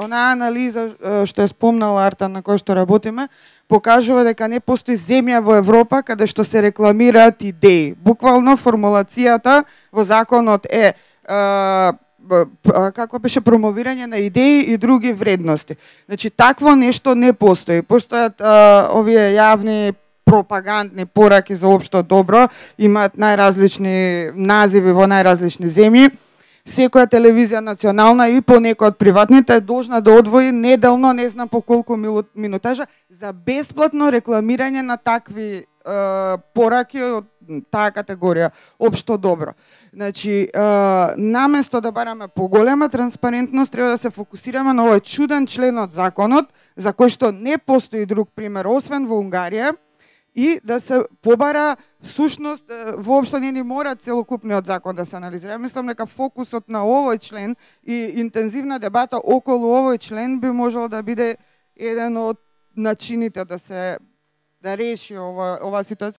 Она анализа э, што е спомнала Арта на кој што работиме, покажува дека не постои земја во Европа каде што се рекламираат идеи. Буквално формулацијата во законот е, е како беше промовирање на идеи и други вредности. Значи такво нешто не постои. Постојат е, овие јавни пропагандни пораки за општо добро, имаат најразлични називи во најразлични земји секоја телевизија национална и по некој од приватните е должна да одвои неделно, не знам по колку минутажа, за бесплатно рекламирање на такви е, пораки од таа категорија, општо добро. Значи, е, наместо да бараме поголема транспарентност, треба да се фокусираме на овој чуден член од законот, за кој што не постои друг пример, освен во Унгарија, и да се побара сушност воопшто не ни мора целокупниот закон да се анализира. Мислам нека фокусот на овој член и интензивна дебата околу овој член би можел да биде еден од начините да се да реши ова, ова ситуација,